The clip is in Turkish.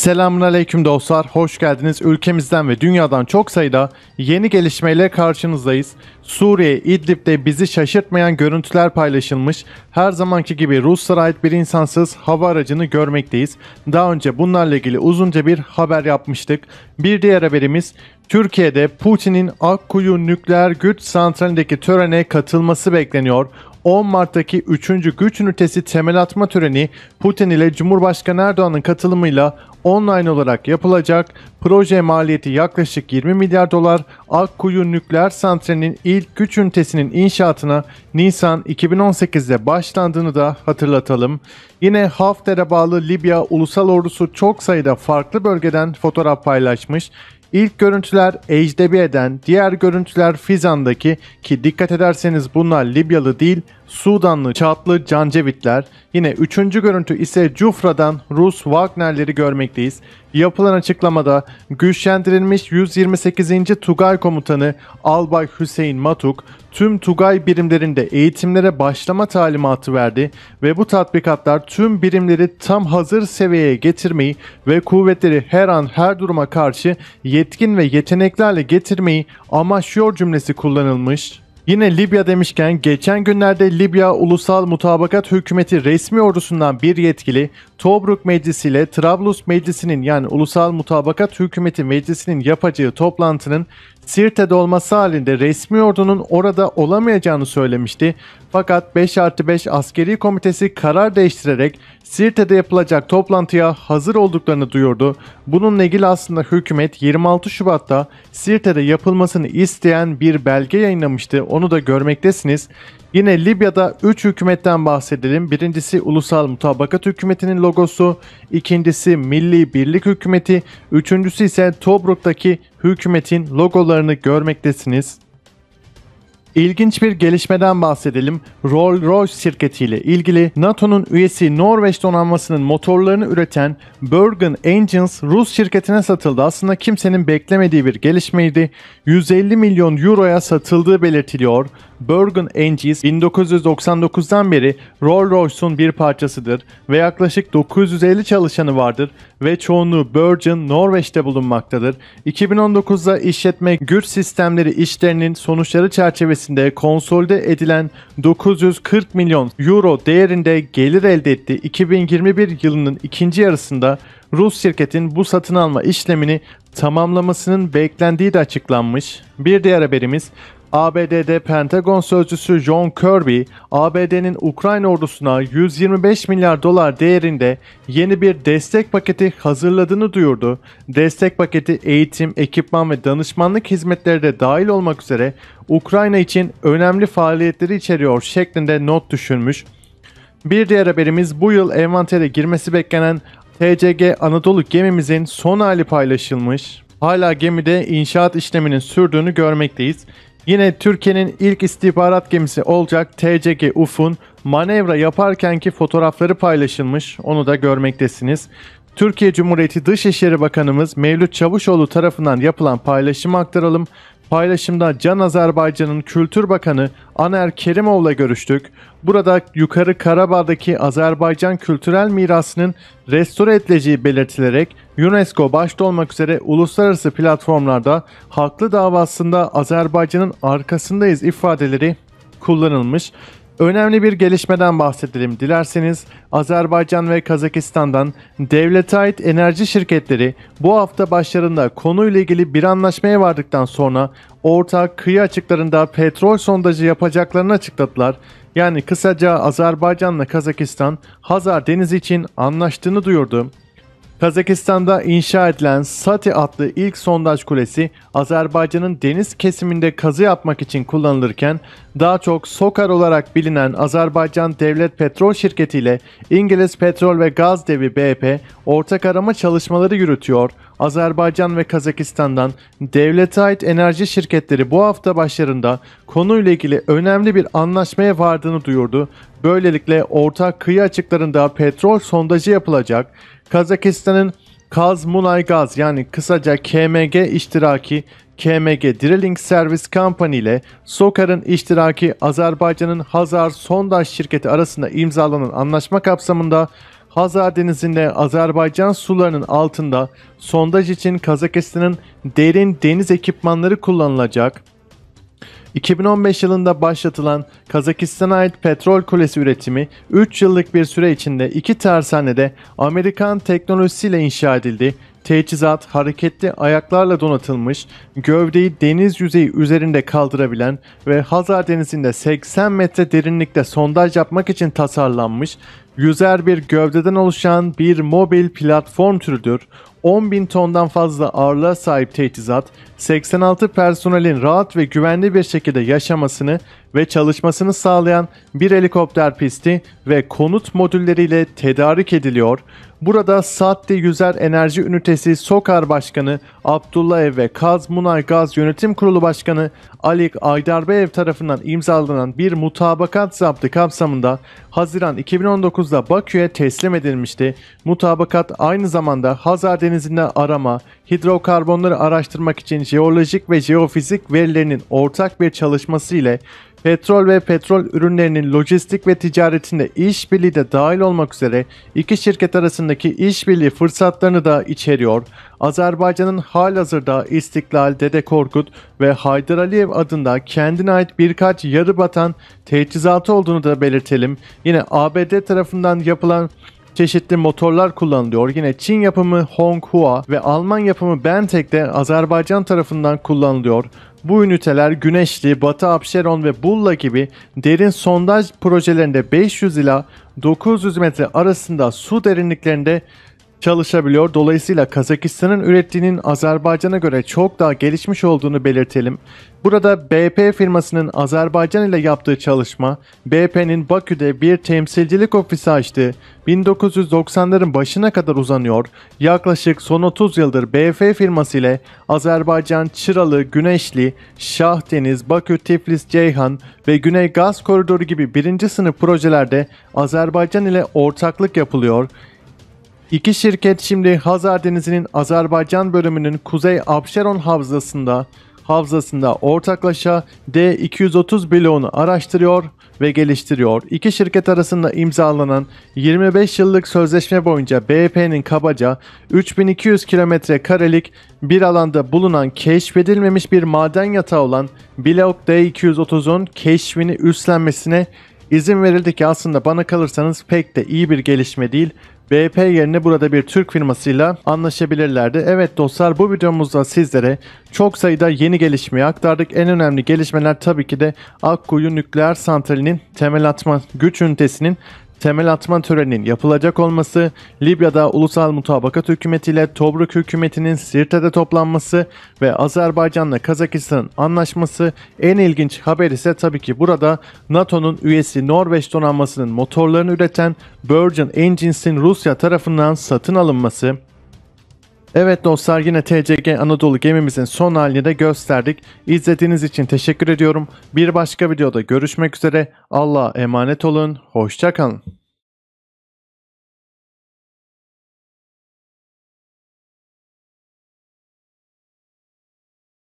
Selamünaleyküm dostlar, hoş geldiniz. Ülkemizden ve dünyadan çok sayıda yeni gelişmeyle karşınızdayız. Suriye, İdlib'de bizi şaşırtmayan görüntüler paylaşılmış. Her zamanki gibi Ruslara ait bir insansız hava aracını görmekteyiz. Daha önce bunlarla ilgili uzunca bir haber yapmıştık. Bir diğer haberimiz Türkiye'de Putin'in Akkuyu nükleer güç santralindeki törene katılması bekleniyor. 10 Mart'taki 3. güç ünitesi temel atma töreni Putin ile Cumhurbaşkanı Erdoğan'ın katılımıyla online olarak yapılacak. Proje maliyeti yaklaşık 20 milyar dolar. Akkuyu Nükleer Santrali'nin ilk güç ünitesinin inşaatına Nisan 2018'de başlandığını da hatırlatalım. Yine Hafter'e bağlı Libya Ulusal Ordusu çok sayıda farklı bölgeden fotoğraf paylaşmış. İlk görüntüler Ejdebiye'den, diğer görüntüler Fizan'daki ki dikkat ederseniz bunlar Libyalı değil Sudanlı Çatlı Cancevitler, yine üçüncü görüntü ise Cufra'dan Rus Wagner'leri görmekteyiz. Yapılan açıklamada güçlendirilmiş 128. Tugay Komutanı Albay Hüseyin Matuk, tüm Tugay birimlerinde eğitimlere başlama talimatı verdi ve bu tatbikatlar tüm birimleri tam hazır seviyeye getirmeyi ve kuvvetleri her an her duruma karşı yetkin ve yeteneklerle getirmeyi amaçlıyor cümlesi kullanılmış. Yine Libya demişken geçen günlerde Libya Ulusal Mutabakat Hükümeti resmi ordusundan bir yetkili Tobruk Meclisi ile Trablus Meclisi'nin yani Ulusal Mutabakat Hükümeti Meclisi'nin yapacağı toplantının Sirte'de olması halinde resmi ordunun orada olamayacağını söylemişti. Fakat 5 artı 5 askeri komitesi karar değiştirerek Sirte'de yapılacak toplantıya hazır olduklarını duyurdu. Bununla ilgili aslında hükümet 26 Şubat'ta Sirte'de yapılmasını isteyen bir belge yayınlamıştı. Onu da görmektesiniz. Yine Libya'da 3 hükümetten bahsedelim. Birincisi Ulusal Mutabakat Hükümeti'nin logosu, ikincisi Milli Birlik Hükümeti, üçüncüsü ise Tobruk'taki hükümetin logolarını görmektesiniz. İlginç bir gelişmeden bahsedelim. Rolls-Royce şirketiyle ilgili NATO'nun üyesi Norveç donanmasının motorlarını üreten Bergen Engines Rus şirketine satıldı. Aslında kimsenin beklemediği bir gelişmeydi. 150 milyon euroya satıldığı belirtiliyor. Bergen Engines 1999'dan beri Rolls-Royce'un bir parçasıdır ve yaklaşık 950 çalışanı vardır ve çoğunluğu Bergen Norveç'te bulunmaktadır. 2019'da işletme güç sistemleri işlerinin sonuçları çerçevesinde öncesinde konsolde edilen 940 milyon euro değerinde gelir elde etti. 2021 yılının ikinci yarısında Rus şirketin bu satın alma işlemini tamamlamasının beklendiği de açıklanmış. Bir diğer haberimiz ABD'de Pentagon sözcüsü John Kirby, ABD'nin Ukrayna ordusuna 125 milyar dolar değerinde yeni bir destek paketi hazırladığını duyurdu. Destek paketi eğitim, ekipman ve danışmanlık hizmetleri de dahil olmak üzere Ukrayna için önemli faaliyetleri içeriyor şeklinde not düşünmüş. Bir diğer haberimiz bu yıl envantere girmesi beklenen TCG Anadolu gemimizin son hali paylaşılmış. Hala gemide inşaat işleminin sürdüğünü görmekteyiz. Yine Türkiye'nin ilk istihbarat gemisi olacak TCG UF'un manevra yaparkenki fotoğrafları paylaşılmış. Onu da görmektesiniz. Türkiye Cumhuriyeti Dışişleri Bakanımız Mevlüt Çavuşoğlu tarafından yapılan paylaşımı aktaralım. Paylaşımda Can Azerbaycan'ın Kültür Bakanı Aner Kerimov'la görüştük. Burada Yukarı Karabağ'daki Azerbaycan kültürel mirasının restore edileceği belirtilerek UNESCO başta olmak üzere uluslararası platformlarda haklı davasında Azerbaycan'ın arkasındayız ifadeleri kullanılmış. Önemli bir gelişmeden bahsedelim dilerseniz. Azerbaycan ve Kazakistan'dan devlete ait enerji şirketleri bu hafta başlarında konuyla ilgili bir anlaşmaya vardıktan sonra ortak kıyı açıklarında petrol sondajı yapacaklarını açıkladılar. Yani kısaca Azerbaycan'la Kazakistan Hazar Denizi için anlaştığını duyurdu. Kazakistan'da inşa edilen Sati adlı ilk sondaj kulesi Azerbaycan'ın deniz kesiminde kazı yapmak için kullanılırken daha çok SOKAR olarak bilinen Azerbaycan Devlet Petrol Şirketi ile İngiliz Petrol ve Gaz devi BP ortak arama çalışmaları yürütüyor. Azerbaycan ve Kazakistan'dan devlete ait enerji şirketleri bu hafta başlarında konuyla ilgili önemli bir anlaşmaya vardığını duyurdu. Böylelikle ortak kıyı açıklarında petrol sondajı yapılacak. Kazakistan'ın Kazmunaygaz yani kısaca KMG iştiraki KMG Drilling Service Company ile Sokar'ın iştiraki Azerbaycan'ın Hazar Sondaj şirketi arasında imzalanan anlaşma kapsamında Hazar Denizi'nde Azerbaycan sularının altında sondaj için Kazakistan'ın derin deniz ekipmanları kullanılacak. 2015 yılında başlatılan Kazakistan'a ait petrol kulesi üretimi 3 yıllık bir süre içinde iki tersanede Amerikan teknolojisiyle inşa edildi. Teçhizat hareketli ayaklarla donatılmış, gövdeyi deniz yüzeyi üzerinde kaldırabilen ve Hazar Denizi'nde 80 metre derinlikte sondaj yapmak için tasarlanmış Yüzer bir gövdeden oluşan bir mobil platform türüdür. 10.000 tondan fazla ağırlığa sahip teçhizat, 86 personelin rahat ve güvenli bir şekilde yaşamasını ve çalışmasını sağlayan bir helikopter pisti ve konut modülleriyle tedarik ediliyor. Burada saatte yüzer enerji ünitesi Sokar Başkanı Abdullah ve Kaz Munay Gaz Yönetim Kurulu Başkanı Alik Aydarbeyev tarafından imzalanan bir mutabakat zaptı kapsamında Haziran 2019 1909'da Bakü'ye teslim edilmişti. Mutabakat aynı zamanda Hazar Denizi'nde arama, hidrokarbonları araştırmak için jeolojik ve jeofizik verilerinin ortak bir çalışması ile petrol ve petrol ürünlerinin lojistik ve ticaretinde işbirliği de dahil olmak üzere iki şirket arasındaki işbirliği fırsatlarını da içeriyor. Azerbaycan'ın halihazırda İstiklal, Dede Korkut ve Haydar Aliyev adında kendine ait birkaç yarı batan teçhizatı olduğunu da belirtelim. Yine ABD tarafından yapılan çeşitli motorlar kullanılıyor. Yine Çin yapımı Honghua ve Alman yapımı Bentek de Azerbaycan tarafından kullanılıyor. Bu üniteler Güneşli, Batı Apşeron ve Bulla gibi derin sondaj projelerinde 500 ila 900 metre arasında su derinliklerinde çalışabiliyor. Dolayısıyla Kazakistan'ın ürettiğinin Azerbaycan'a göre çok daha gelişmiş olduğunu belirtelim. Burada BP firmasının Azerbaycan ile yaptığı çalışma, BP'nin Bakü'de bir temsilcilik ofisi açtığı 1990'ların başına kadar uzanıyor. Yaklaşık son 30 yıldır BP firması ile Azerbaycan, Çıralı, Güneşli, Şahdeniz, Bakü, Tiflis, Ceyhan ve Güney Gaz Koridoru gibi birinci sınıf projelerde Azerbaycan ile ortaklık yapılıyor. İki şirket şimdi Hazar Denizi'nin Azerbaycan bölümünün Kuzey Abşeron havzasında havzasında ortaklaşa D230 bloğunu araştırıyor ve geliştiriyor. İki şirket arasında imzalanan 25 yıllık sözleşme boyunca BP'nin kabaca 3200 kilometre karelik bir alanda bulunan keşfedilmemiş bir maden yatağı olan blok D230'un keşfini üstlenmesine izin verildi ki aslında bana kalırsanız pek de iyi bir gelişme değil. BP yerine burada bir Türk firmasıyla anlaşabilirlerdi. Evet dostlar bu videomuzda sizlere çok sayıda yeni gelişmeyi aktardık. En önemli gelişmeler tabii ki de Akkuyu Nükleer Santrali'nin temel atma güç ünitesinin temel atma töreninin yapılacak olması, Libya'da ulusal mutabakat hükümetiyle Tobruk hükümetinin Sirte'de toplanması ve Azerbaycan'la Kazakistan'ın anlaşması en ilginç haber ise tabii ki burada NATO'nun üyesi Norveç donanmasının motorlarını üreten Virgin Engines'in Rusya tarafından satın alınması, Evet dostlar yine TCG Anadolu gemimizin son halini de gösterdik. İzlediğiniz için teşekkür ediyorum. Bir başka videoda görüşmek üzere. Allah'a emanet olun. Hoşçakalın.